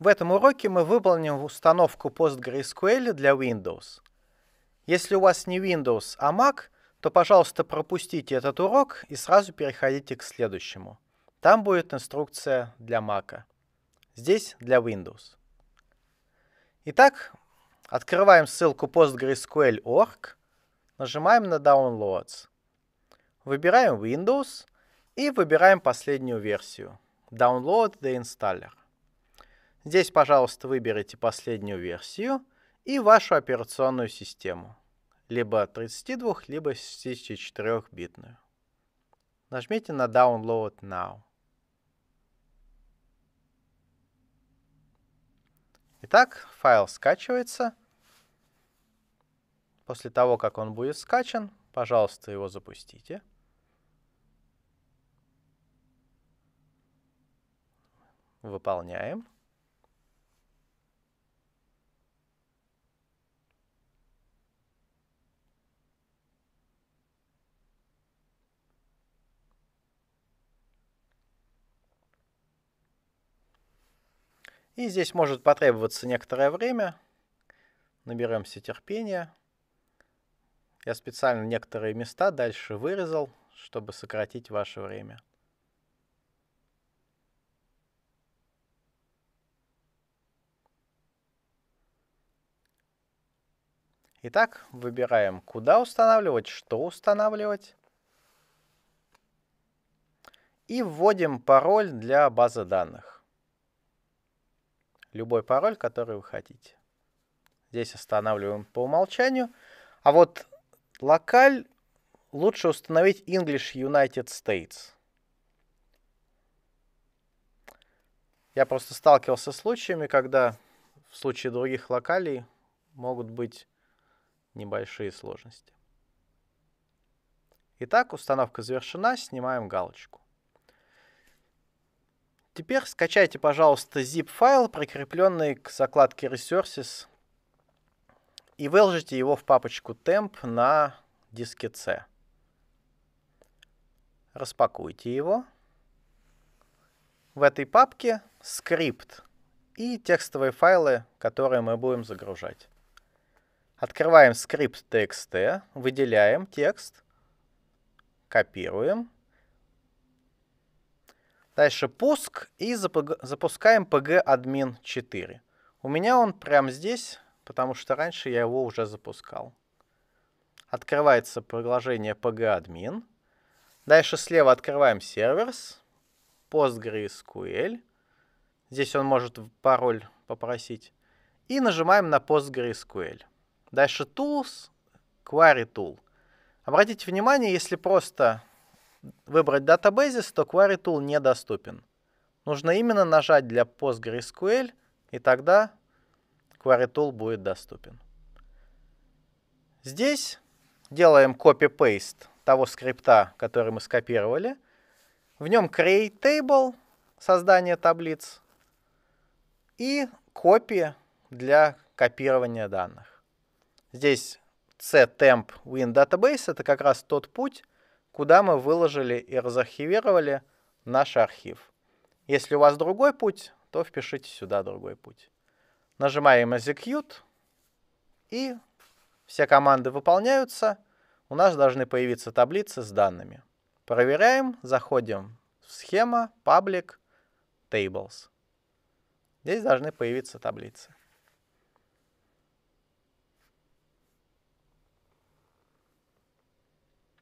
В этом уроке мы выполним установку PostgreSQL для Windows. Если у вас не Windows, а Mac, то, пожалуйста, пропустите этот урок и сразу переходите к следующему. Там будет инструкция для Mac. Здесь для Windows. Итак, открываем ссылку postgresql.org, нажимаем на Downloads, выбираем Windows и выбираем последнюю версию – Download the Installer. Здесь, пожалуйста, выберите последнюю версию и вашу операционную систему, либо 32, либо 64-битную. Нажмите на Download Now. Итак, файл скачивается. После того, как он будет скачан, пожалуйста, его запустите. Выполняем. И здесь может потребоваться некоторое время. Наберемся терпения. Я специально некоторые места дальше вырезал, чтобы сократить ваше время. Итак, выбираем, куда устанавливать, что устанавливать. И вводим пароль для базы данных любой пароль, который вы хотите. Здесь останавливаем по умолчанию. А вот локаль лучше установить English United States. Я просто сталкивался с случаями, когда в случае других локалей могут быть небольшие сложности. Итак, установка завершена, снимаем галочку. Теперь скачайте, пожалуйста, zip-файл, прикрепленный к закладке Resources, и выложите его в папочку temp на диске C. Распакуйте его. В этой папке скрипт и текстовые файлы, которые мы будем загружать. Открываем скрипт.txt, выделяем текст, копируем Дальше пуск и запускаем pg-admin 4. У меня он прямо здесь, потому что раньше я его уже запускал. Открывается приложение pg-admin. Дальше слева открываем серверс, PostgreSQL. Здесь он может пароль попросить. И нажимаем на PostgreSQL. Дальше Tools, Query Tool. Обратите внимание, если просто выбрать датабазис, то query tool недоступен. Нужно именно нажать для PostgreSQL, и тогда query tool будет доступен. Здесь делаем copy-paste того скрипта, который мы скопировали. В нем create table, создание таблиц, и копия для копирования данных. Здесь C temp win database это как раз тот путь, куда мы выложили и разархивировали наш архив. Если у вас другой путь, то впишите сюда другой путь. Нажимаем Execute, и все команды выполняются. У нас должны появиться таблицы с данными. Проверяем, заходим в схема, public, tables. Здесь должны появиться таблицы.